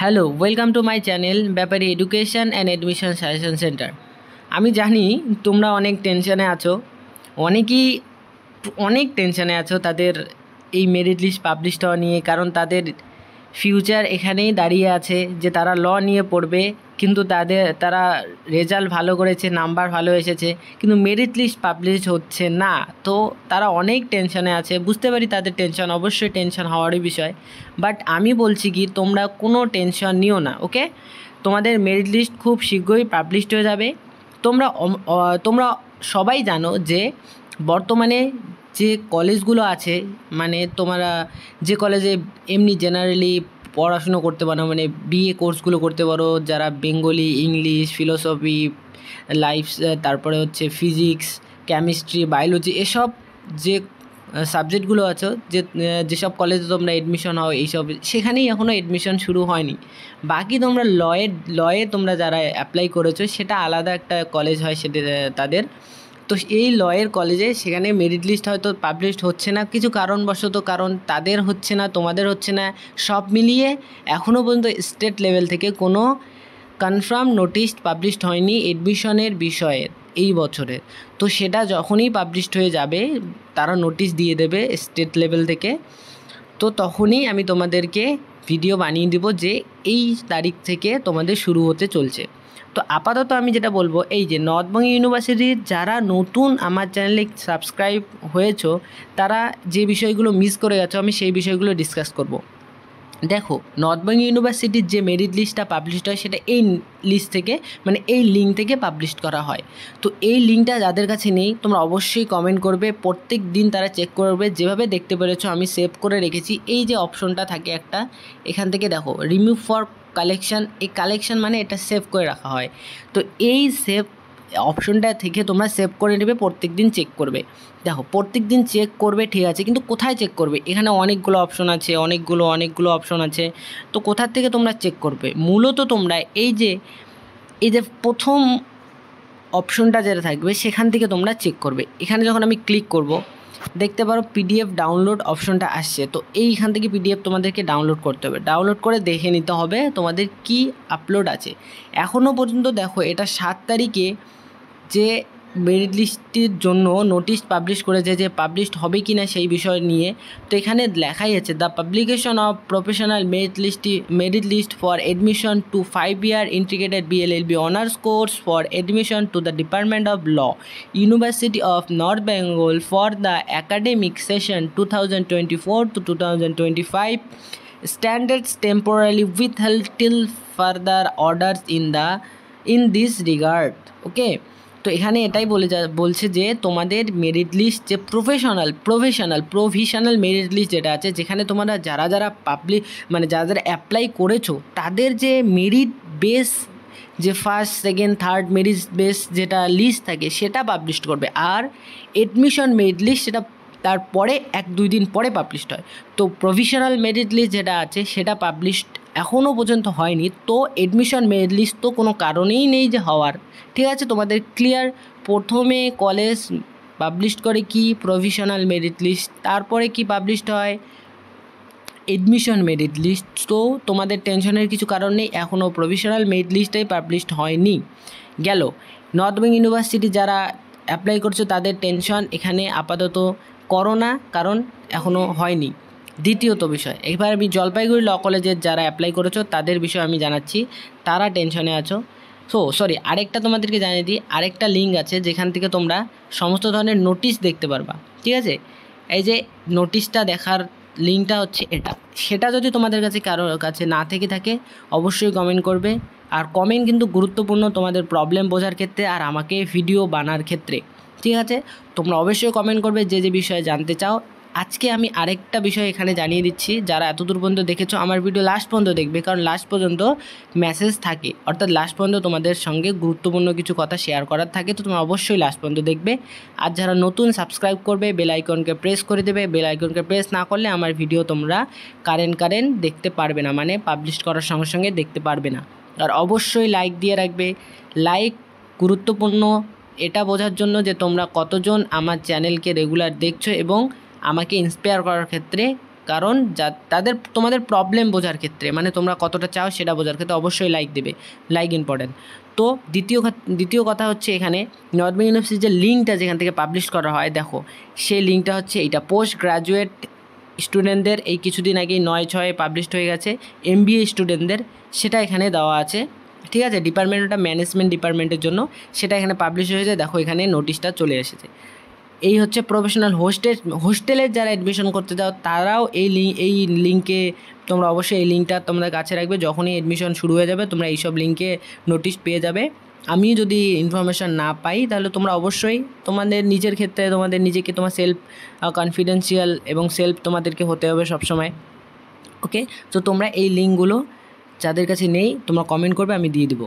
Hello welcome to my channel ব্যাপারে education and admission suggestion centre আমি জানি তোমরা অনেক টেনশনে আছো অনেকেই অনেক টেনশনে আছো তাদের এই মেরিট লিস্ট পাবলিশ হওয়া নিয়ে কারণ তাদের ফিউচার এখানেই দাঁড়িয়ে আছে যে তারা ল নিয়ে পড়বে কিন্তু তাদের তারা রেজাল্ট ভালো করেছে নাম্বার ভালো এসেছে কিন্তু মেরিট লিস্ট পাবলিশ হচ্ছে না তো তারা অনেক টেনশনে আছে বুঝতে পারি তাদের টেনশন অবশ্যই টেনশন হওয়ারই বিষয় বাট আমি বলছি কি তোমরা কোনো টেনশন নিও না ওকে তোমাদের মেরিট লিস্ট খুব শীঘ্রই পাবলিশড হয়ে যাবে তোমরা তোমরা সবাই জানো যে বর্তমানে যে কলেজগুলো আছে মানে তোমরা যে কলেজে এমনি জেনারেলি পড়াশুনো করতে পারো মানে বিএ কোর্সগুলো করতে পারো যারা বেঙ্গলি ইংলিশ ফিলোসফি লাইফ তারপরে হচ্ছে ফিজিক্স কেমিস্ট্রি বায়োলজি এসব যে সাবজেক্টগুলো আছে যে যেসব কলেজে তোমরা এডমিশন হও এইসব সেখানেই এখনও এডমিশন শুরু হয়নি বাকি তোমরা লয়ে লয়ে তোমরা যারা অ্যাপ্লাই করেছো সেটা আলাদা একটা কলেজ হয় সেটা তাদের তো এই লয়ের কলেজে সেখানে মেরিট লিস্ট হয়তো পাবলিশড হচ্ছে না কিছু কারণবশত কারণ তাদের হচ্ছে না তোমাদের হচ্ছে না সব মিলিয়ে এখনও পর্যন্ত স্টেট লেভেল থেকে কোনো কনফার্ম নোটিশ পাবলিশড হয়নি এডমিশনের বিষয়ে এই বছরের তো সেটা যখনই পাবলিশড হয়ে যাবে তারা নোটিশ দিয়ে দেবে স্টেট লেভেল থেকে তো তখনই আমি তোমাদেরকে ভিডিও বানিয়ে দেবো যে এই তারিখ থেকে তোমাদের শুরু হতে চলছে তো আপাতত আমি যেটা বলবো এই যে নর্থবঙ্গ ইউনিভার্সিটির যারা নতুন আমার চ্যানেলে সাবস্ক্রাইব হয়েছ তারা যে বিষয়গুলো মিস করে গেছো আমি সেই বিষয়গুলো ডিসকাস করব। দেখো নর্থবঙ্গ ইউনিভার্সিটির যে মেরিট লিস্টটা পাবলিশড হয় সেটা এই লিস্ট থেকে মানে এই লিঙ্ক থেকে পাবলিশ করা হয় তো এই লিঙ্কটা যাদের কাছে নেই তোমরা অবশ্যই কমেন্ট করবে প্রত্যেক দিন তারা চেক করবে যেভাবে দেখতে পেরেছ আমি সেভ করে রেখেছি এই যে অপশনটা থাকে একটা এখান থেকে দেখো রিমুভ ফর কালেকশান এই কালেকশান মানে এটা সেভ করে রাখা হয় তো এই সেভ অপশনটা থেকে তোমরা সেভ করে নেবে প্রত্যেক দিন চেক করবে দেখো প্রত্যেক দিন চেক করবে ঠিক আছে কিন্তু কোথায় চেক করবে এখানে অনেকগুলো অপশন আছে অনেকগুলো অনেকগুলো অপশন আছে তো কোথার থেকে তোমরা চেক করবে মূলত তোমরা এই যে এই যে প্রথম অপশনটা যেটা থাকবে সেখান থেকে তোমরা চেক করবে এখানে যখন আমি ক্লিক করব দেখতে পারো পিডিএফ ডাউনলোড অপশনটা আসছে তো এইখান থেকে পিডিএফ তোমাদেরকে ডাউনলোড করতে হবে ডাউনলোড করে দেখে নিতে হবে তোমাদের কি আপলোড আছে এখনও পর্যন্ত দেখো এটা সাত তারিখে যে মেরিট লিস্টটির জন্য নোটিশ পাবলিশ করেছে যে পাবলিশড হবে কি না সেই বিষয় নিয়ে তো এখানে লেখাই আছে the publication of professional merit লিস্টটি merit list for admission to five year integrated BLLB honours course for admission to the department of law university of north Bengal for the academic session two thousand twenty four to two thousand twenty five standards temporarily withheld till further orders in the in this regard okay তো এখানে এটাই বলে যা বলছে যে তোমাদের merit list যে professional professional provisional merit list যেটা আছে যেখানে তোমরা যারা যারা পাবলিক মানে যারা যারা অ্যাপ্লাই করেছো তাদের যে মেরিট বেস যে first second third merit base যেটা লিস্ট থাকে সেটা পাবলিশ করবে আর এডমিশন মেরিট লিস্ট সেটা তারপরে এক দুই দিন পরে পাবলিশড হয় তো প্রভিশনাল মেরিট লিস্ট যেটা আছে সেটা পাবলিশড এখনও পর্যন্ত হয়নি তো অ্যাডমিশন মেরিট লিস্ট তো কোনো কারণেই নেই যে হওয়ার ঠিক আছে তোমাদের ক্লিয়ার প্রথমে কলেজ পাবলিশ করে কি প্রভিশনাল মেরিট লিস্ট তারপরে কি পাবলিশড হয় এডমিশন মেরিট লিস্ট তো তোমাদের টেনশনের কিছু কারণ নেই এখনও প্রভিশনাল মেরিট লিস্টটাই পাবলিশড হয়নি গেল নর্থ বেঙ্গল ইউনিভার্সিটি যারা অ্যাপ্লাই করছে তাদের টেনশন এখানে আপাতত করো না কারণ এখনও হয়নি দ্বিতীয়ত বিষয় এবার আমি জলপাইগুড়ি ল কলেজের যারা অ্যাপ্লাই করেছো তাদের বিষয়ে আমি জানাচ্ছি তারা টেনশনে আছো সো সরি আরেকটা তোমাদেরকে জানিয়ে দিই আরেকটা লিঙ্ক আছে যেখান থেকে তোমরা সমস্ত ধরনের নোটিশ দেখতে পারবা ঠিক আছে এই যে নোটিশটা দেখার লিঙ্কটা হচ্ছে এটা সেটা যদি তোমাদের কাছে কারোর কাছে না থেকে থাকে অবশ্যই কমেন্ট করবে আর কমেন্ট কিন্তু গুরুত্বপূর্ণ তোমাদের প্রবলেম বোঝার ক্ষেত্রে আর আমাকে ভিডিও বানার ক্ষেত্রে ঠিক আছে তোমরা অবশ্যই কমেন্ট করবে যে যে বিষয়ে জানতে চাও আজকে আমি আরেকটা বিষয় এখানে জানিয়ে দিচ্ছি যারা এত দূর পর্যন্ত দেখেছো আমার ভিডিও লাস্ট পর্যন্ত দেখবে কারণ লাস্ট পর্যন্ত মেসেজ থাকে অর্থাৎ লাস্ট পর্যন্ত তোমাদের সঙ্গে গুরুত্বপূর্ণ কিছু কথা শেয়ার করার থাকে তো তোমরা অবশ্যই লাস্ট পর্যন্ত দেখবে আর যারা নতুন সাবস্ক্রাইব করবে বেল আইকনকে প্রেস করে দেবে বেল আইকনকে প্রেস না করলে আমার ভিডিও তোমরা কারেন্ট কারেন্ট দেখতে পারবে না মানে পাবলিশ করার সঙ্গে সঙ্গে দেখতে পারবে না আর অবশ্যই লাইক দিয়ে রাখবে লাইক গুরুত্বপূর্ণ এটা বোঝার জন্য যে তোমরা কতজন আমার চ্যানেলকে রেগুলার দেখছো এবং আমাকে ইন্সপায়ার করার ক্ষেত্রে কারণ যা তাদের তোমাদের প্রবলেম বোঝার ক্ষেত্রে মানে তোমরা কতটা চাও সেটা বোঝার ক্ষেত্রে অবশ্যই লাইক দেবে লাইক ইম্পর্টেন্ট তো দ্বিতীয় দ্বিতীয় কথা হচ্ছে এখানে নর্থ ইউনিভার্সিটির যে লিঙ্কটা যেখান থেকে পাবলিশ করা হয় দেখো সেই লিঙ্কটা হচ্ছে এটা পোস্ট গ্রাজুয়েট স্টুডেন্টদের এই কিছুদিন আগেই নয় ছয়ে পাবলিশড হয়ে গেছে এমবিএ স্টুডেন্টদের সেটা এখানে দেওয়া আছে ঠিক আছে ডিপার্টমেন্টটা ম্যানেজমেন্ট ডিপার্টমেন্টের জন্য সেটা এখানে পাবলিশ হয়েছে দেখো এখানে নোটিশটা চলে এসেছে এই হচ্ছে প্রফেশনাল হোস্টেল হোস্টেলের যারা অ্যাডমিশন করতে চাও তারাও এই লিঙ্ক এই লিঙ্কে তোমরা অবশ্যই এই লিঙ্কটা তোমরা কাছে রাখবে যখনই অ্যাডমিশন শুরু হয়ে যাবে তোমরা এইসব লিঙ্কে নোটিশ পেয়ে যাবে আমি যদি ইনফরমেশান না পাই তাহলে তোমরা অবশ্যই তোমাদের নিজের ক্ষেত্রে তোমাদের নিজেকে তোমার সেলফ কনফিডেন্সিয়াল এবং সেলফ তোমাদেরকে হতে হবে সবসময় ওকে তো তোমরা এই লিঙ্কগুলো যাদের কাছে নেই তোমরা কমেন্ট করবে আমি দিয়ে দিব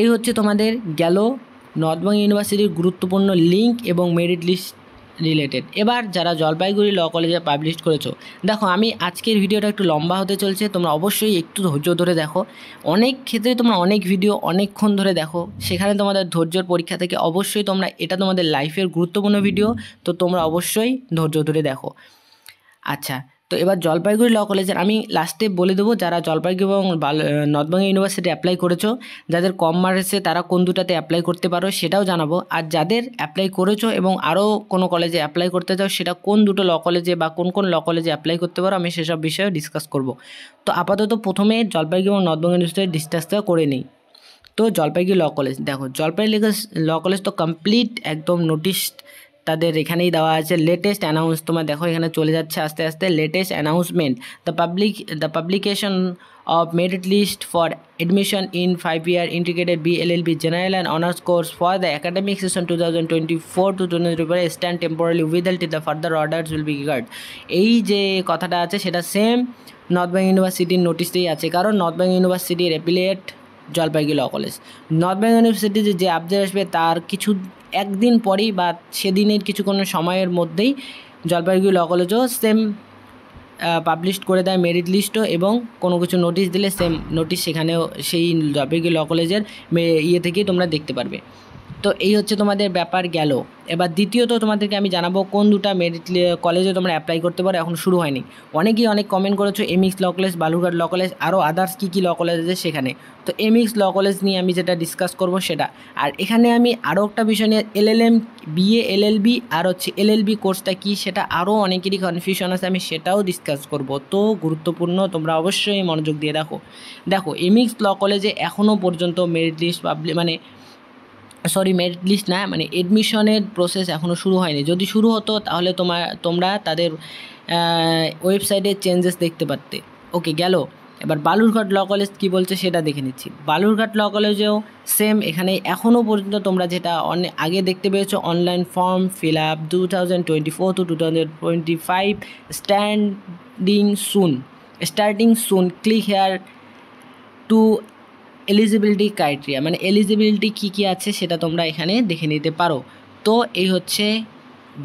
এই হচ্ছে তোমাদের গেল নর্থবঙ্গ ইউনিভার্সিটির গুরুত্বপূর্ণ লিঙ্ক এবং মেরিট লিস্ট রিলেটেড এবার যারা জলপাইগুড়ি ল কলেজে পাবলিশ করেছো দেখো আমি আজকের ভিডিওটা একটু লম্বা হতে চলছে তোমরা অবশ্যই একটু ধৈর্য ধরে দেখো অনেক ক্ষেত্রে তোমরা অনেক ভিডিও অনেকক্ষণ ধরে দেখো সেখানে তোমাদের ধৈর্যর পরীক্ষা থেকে অবশ্যই তোমরা এটা তোমাদের লাইফের গুরুত্বপূর্ণ ভিডিও তো তোমরা অবশ্যই ধৈর্য ধরে দেখো আচ্ছা তো এবার জলপাইগুড়ি ল কলেজের আমি লাস্টে বলে দেবো যারা জলপাইগুড়ি এবং নর্থবেঙ্গল ইউনিভার্সিটি অ্যাপ্লাই করেছো যাদের কম এসে তারা কোন দুটাতে অ্যাপ্লাই করতে পারো সেটাও জানাবো আর যাদের অ্যাপ্লাই করেছো এবং আরও কোনো কলেজে অ্যাপ্লাই করতে চাও সেটা কোন দুটো ল কলেজে বা কোন কোন ল কলেজে অ্যাপ্লাই করতে পারো আমি সেসব বিষয়ে ডিসকাস করব তো আপাতত প্রথমে জলপাইগুড়ি এবং ইউনিভার্সিটি ডিসকাস ডিসকাসটা করে নিই তো জলপাইগুড়ি ল কলেজ দেখো জলপাইগুড়ি ল কলেজ তো কমপ্লিট একদম নোটিশ তাদের এখানেই দেওয়া আছে লেটেস্ট অ্যানাউন্স তোমার দেখো এখানে চলে যাচ্ছে আস্তে আস্তে latest announcement the public the publication of merit list for admission in five year integrated B general and honours course for the academic session two thousand twenty four to twenty four stand temporary withheld till the further orders will be guard এই যে কথাটা আছে সেটা same north Bengal ইউনিভার্সিটির নোটিসেই আছে কারণ North Bengal ইউনিভার্সিটির appellate Jalpaiguri law college North Bengal ইউনিভার্সিটিতে যে আবজার আসবে তার কিছু একদিন পরেই বা সেদিনের কিছুক্ষণ সময়ের মধ্যেই জলপাইগুড়ি লকলেজও সেম পাবলিশ করে দেয় মেরিট লিস্টও এবং কোনো কিছু নোটিশ দিলে সেম নোটিশ সেখানেও সেই জলপাইগুড়ি লকলেজের কলেজের ইয়ে থেকেই তোমরা দেখতে পারবে তো এই হচ্ছে তোমাদের ব্যাপার গেল এবার দ্বিতীয়ত তোমাদেরকে আমি জানাবো কোন দুটা মেরিট কলেজে তোমরা অ্যাপ্লাই করতে পারো এখন শুরু হয়নি অনেকেই অনেক কমেন্ট করেছো এমিক্স law college Balurghat law college আরও আদার্স কী কী ল কলেজ আছে সেখানে তো এমিক্স ল কলেজ নিয়ে আমি যেটা ডিসকাস করব সেটা আর এখানে আমি আরও একটা বিষয় নিয়ে L L M BA B আর হচ্ছে এল এল বি কোর্সটা কী সেটা আরও অনেকেরই কনফিউশন আছে আমি সেটাও ডিসকাস করব তো গুরুত্বপূর্ণ তোমরা অবশ্যই মনোযোগ দিয়ে রাখো দেখো এমিক্স ল কলেজে এখনও পর্যন্ত মেরিট লিস্ট পাবলি মানে সরি মেরিট লিস্ট না মানে এডমিশনের প্রসেস এখনও শুরু হয়নি যদি শুরু হতো তাহলে তোমার তোমরা তাদের ওয়েবসাইটে চেঞ্জেস দেখতে পারতে ওকে গেল এবার বালুরঘাট ল কলেজ কী বলছে সেটা দেখে নিচ্ছি বালুরঘাট ল কলেজেও সেম এখানে এখনও পর্যন্ত তোমরা যেটা অনে আগে দেখতে পেয়েছো online form fill up two thousand twenty four to two thousand twenty five standing soon starting soon click here to eligibility criteria মানে এলিজিবিলিটি কি কি আছে সেটা তোমরা এখানে দেখে নিতে পারো তো এই হচ্ছে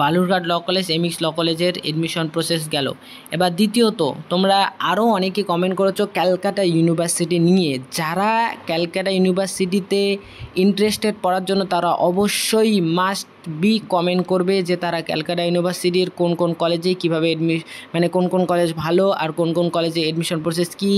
বালুরঘাট ল কলেজ এমএক্স ল কলেজের এডমিশন প্রসেস গেল এবার দ্বিতীয়ত তোমরা আরও অনেকে কমেন্ট করেছো ক্যালকাটা ইউনিভার্সিটি নিয়ে যারা ক্যালকাটা ইউনিভার্সিটিতে ইন্টারেস্টেড পড়ার জন্য তারা অবশ্যই মাস্ট বি কমেন্ট করবে যে তারা ক্যালকাটা ইউনিভার্সিটির কোন কোন কলেজে কীভাবে এডমি মানে কোন কোন কলেজ ভালো আর কোন কোন কলেজে এডমিশন প্রসেস কী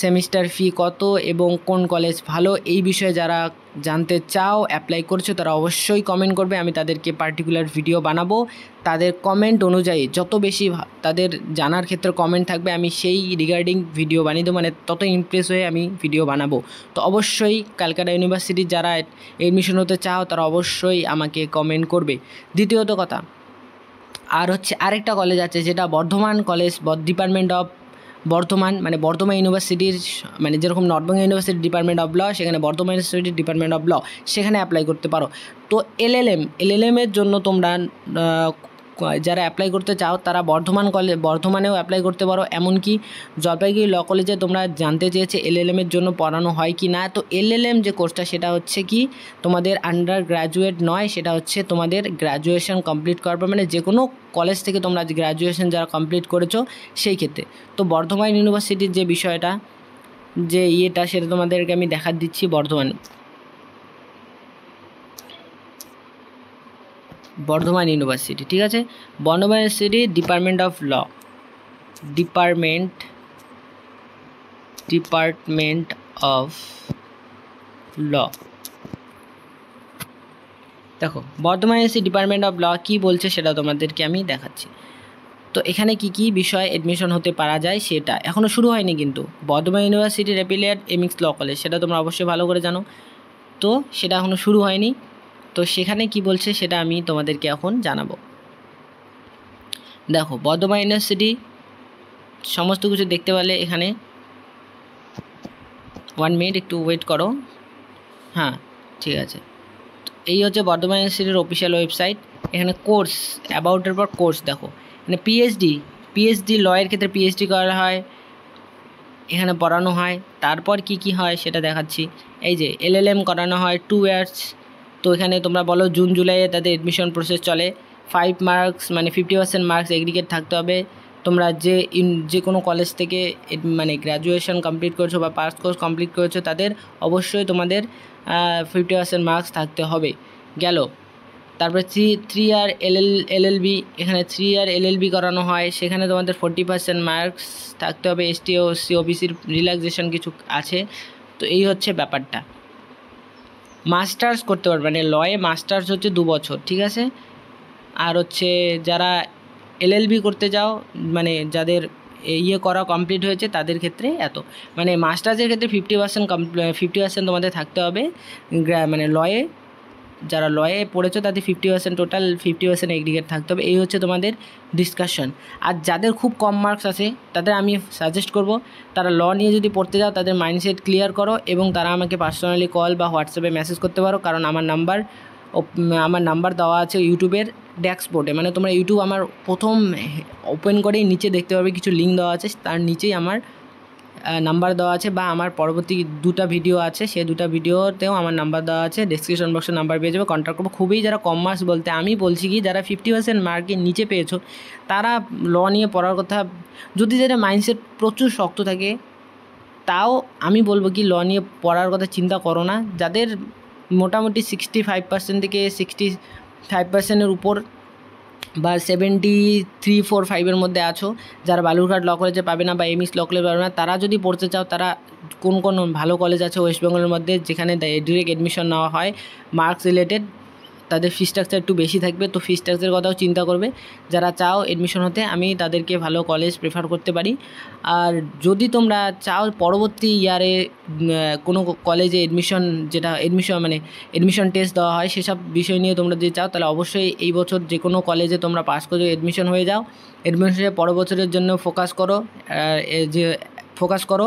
সেমিস্টার ফি কত এবং কোন কলেজ ভালো এই বিষয়ে যারা জানতে চাও অ্যাপ্লাই করছো তারা অবশ্যই কমেন্ট করবে আমি তাদেরকে পার্টিকুলার ভিডিও বানাবো তাদের কমেন্ট অনুযায়ী যত বেশি তাদের জানার ক্ষেত্রে কমেন্ট থাকবে আমি সেই রিগার্ডিং ভিডিও বানিয়ে দেবো মানে তত ইমপ্রেস হয়ে আমি ভিডিও বানাবো তো অবশ্যই ক্যালকাটা ইউনিভার্সিটির যারা এডমিশন হতে চাও তারা অবশ্যই আমাকে কমেন্ট করবে দ্বিতীয়ত কথা আর হচ্ছে আরেকটা কলেজ আছে যেটা Bardhaman college department of Bardhaman মানে বর্ধমান ইউনিভার্সিটির মানে যেরকম North Bengal University department of law সেখানে বর্ধমান ইউনিভার্সিটির ডিপার্টমেন্ট অফ ল সেখানে অ্যাপ্লাই করতে পারো তো এলএলএম এলএলএমের জন্য তোমরা যারা অ্যাপ্লাই করতে চাও তারা বর্ধমান কলেজ বর্ধমানেও অ্যাপ্লাই করতে পারো এমনকি জলপাইগুড়ি ল কলেজে তোমরা জানতে চেয়েছে এলএলএমের জন্য পড়ানো হয় কি না তো এলএলএম যে কোর্সটা সেটা হচ্ছে কি তোমাদের আন্ডার গ্র্যাজুয়েট নয় সেটা হচ্ছে তোমাদের গ্র্যাজুয়েশন কমপ্লিট করার পর মানে যে কোনো কলেজ থেকে তোমরা গ্র্যাজুয়েশন যারা কমপ্লিট করেছো সেই ক্ষেত্রে তো বর্ধমান ইউনিভার্সিটির যে বিষয়টা যে ইয়েটা সেটা তোমাদেরকে আমি দেখা দিচ্ছি বর্ধমানে বর্ধমান ইউনিভার্সিটি ঠিক আছে Bardhaman university department of law department department of law দেখো Bardhaman university department of law কী বলছে সেটা তোমাদেরকে আমি দেখাচ্ছি তো এখানে কি কি বিষয়ে অ্যাডমিশন হতে পারা যায় সেটা এখনও শুরু হয়নি কিন্তু বর্ধমান ইউনিভার্সিটির রেপিলিয়ার এমিক্স ল কলেজ সেটা তোমরা অবশ্যই ভালো করে জানো তো সেটা এখনও শুরু হয়নি তো সেখানে কি বলছে সেটা আমি তোমাদেরকে এখন জানাবো দেখো বর্ধমান ইউনিভার্সিটি সমস্ত কিছু দেখতে পালে এখানে ওয়ান মিনিট একটু ওয়েট করো হ্যাঁ ঠিক আছে এই হচ্ছে বর্ধমান ইউনিভার্সিটির অফিসিয়াল ওয়েবসাইট এখানে কোর্স অ্যাবাউটের পর কোর্স দেখো মানে পিএইচডি পিএইচডি লয়ের ক্ষেত্রে পিএইচডি করা হয় এখানে পড়ানো হয় তারপর কি কি হয় সেটা দেখাচ্ছি এই যে এলএলএম করানো হয় টু ইয়ার্স তো এখানে তোমরা বলো জুন জুলাইয়ে তাদের এডমিশন প্রসেস চলে ফাইভ মার্কস মানে ফিফটি পার্সেন্ট মার্কস এগ্রিকেট থাকতে হবে তোমরা যে ইন যে কোনো কলেজ থেকে মানে গ্র্যাজুয়েশন কমপ্লিট করেছো বা পাস কোর্স কমপ্লিট করেছো তাদের অবশ্যই তোমাদের ফিফটি পার্সেন্ট মার্কস থাকতে হবে গেল তারপরে থ্রি থ্রি ইয়ার এল এল এখানে থ্রি ইয়ার এলএলবি করানো হয় সেখানে তোমাদের ফোর্টি পার্সেন্ট মার্কস থাকতে হবে এসটি ও সি ওবিসির রিল্যাক্সেশন কিছু আছে তো এই হচ্ছে ব্যাপারটা মাস্টার্স করতে পারবে মানে লয়ে মাস্টার্স হচ্ছে দু বছর ঠিক আছে আর হচ্ছে যারা এলএলবি করতে যাও মানে যাদের ইয়ে করা কমপ্লিট হয়েছে তাদের ক্ষেত্রে এত মানে মাস্টার্সের ক্ষেত্রে ফিফটি পার্সেন্ট ফিফটি পার্সেন্ট তোমাদের থাকতে হবে মানে লয়ে যারা লয়ে পড়েছো তাদের fifty percent total fifty percent aggregate থাকতে হবে এই হচ্ছে তোমাদের ডিসকাশন আর যাদের খুব কম মার্কস আছে তাদের আমি সাজেস্ট করব তারা ল নিয়ে যদি পড়তে যাও তাদের মাইন্ডসেট ক্লিয়ার করো এবং তারা আমাকে পার্সোনালি কল বা হোয়াটসঅ্যাপে মেসেজ করতে পারো কারণ আমার নাম্বার আমার নাম্বার দেওয়া আছে ইউটিউবের ড্যাশবোর্ডে মানে তোমরা ইউটিউব আমার প্রথম ওপেন করেই নিচে দেখতে পাবে কিছু লিঙ্ক দেওয়া আছে তার নিচেই আমার নাম্বার দেওয়া আছে বা আমার পরবর্তী দুটা ভিডিও আছে সেই দুটা ভিডিওতেও আমার নাম্বার দেওয়া আছে ডিসক্রিপশন বক্সে নাম্বার পেয়ে যাবে কন্ট্যাক্ট করবো খুবই যারা কমার্স বলতে আমি বলছি কি যারা ফিফটি পার্সেন্ট মার্কের নিচে পেয়েছো তারা ল নিয়ে পড়ার কথা যদি যারা মাইন্ডসেট প্রচুর শক্ত থাকে তাও আমি বলবো কি ল নিয়ে পড়ার কথা চিন্তা করো না যাদের মোটামুটি সিক্সটি ফাইভ পার্সেন্ট থেকে সিক্সটি ফাইভ পার্সেন্টের উপর বা সেভেন্টি থ্রি ফোর ফাইভের মধ্যে আছো যারা বালুরঘাট ল কলেজে পাবে না বা এমএস ল কলেজ পাবে না তারা যদি পড়তে চাও তারা কোন কোন ভালো কলেজ আছে ওয়েস্ট বেঙ্গলের মধ্যে যেখানে ডিরেক্ট অ্যাডমিশন নেওয়া হয় মার্কস রিলেটেড তাদের ফি স্ট্রাকচার একটু বেশি থাকবে তো ফি স্ট্রাকচারের কথাও চিন্তা করবে যারা চাও এডমিশন হতে আমি তাদেরকে ভালো কলেজ প্রেফার করতে পারি আর যদি তোমরা চাও পরবর্তী ইয়ারে কোনো কলেজে এডমিশন যেটা এডমিশন মানে এডমিশন টেস্ট দেওয়া হয় সেসব বিষয় নিয়ে তোমরা যদি চাও তাহলে অবশ্যই এই বছর যে কোনো কলেজে তোমরা পাস করে এডমিশন হয়ে যাও এডমিশনের পর বছরের জন্য ফোকাস করো যে ফোকাস করো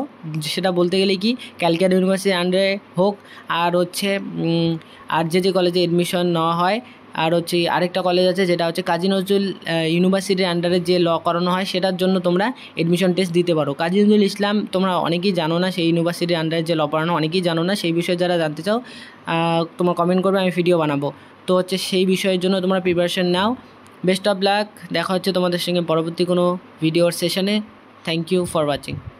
সেটা বলতে গেলে কি ক্যালকাটা ইউনিভার্সিটির আন্ডারে হোক আর হচ্ছে আর যে যে কলেজে এডমিশন নেওয়া হয় আর হচ্ছে আরেকটা কলেজ আছে যেটা হচ্ছে কাজী নজরুল ইউনিভার্সিটির আন্ডারে যে ল করানো হয় সেটার জন্য তোমরা এডমিশন টেস্ট দিতে পারো কাজী নজরুল ইসলাম তোমরা অনেকেই জানো না সেই ইউনিভার্সিটির আন্ডারে যে ল পড়ানো অনেকেই জানো না সেই বিষয়ে যারা জানতে চাও তোমরা কমেন্ট করবে আমি ভিডিও বানাবো তো হচ্ছে সেই বিষয়ের জন্য তোমরা প্রিপারেশন নাও বেস্ট অফ লাক দেখা হচ্ছে তোমাদের সঙ্গে পরবর্তী কোনো ভিডিওর সেশনে থ্যাংক ইউ ফর ওয়াচিং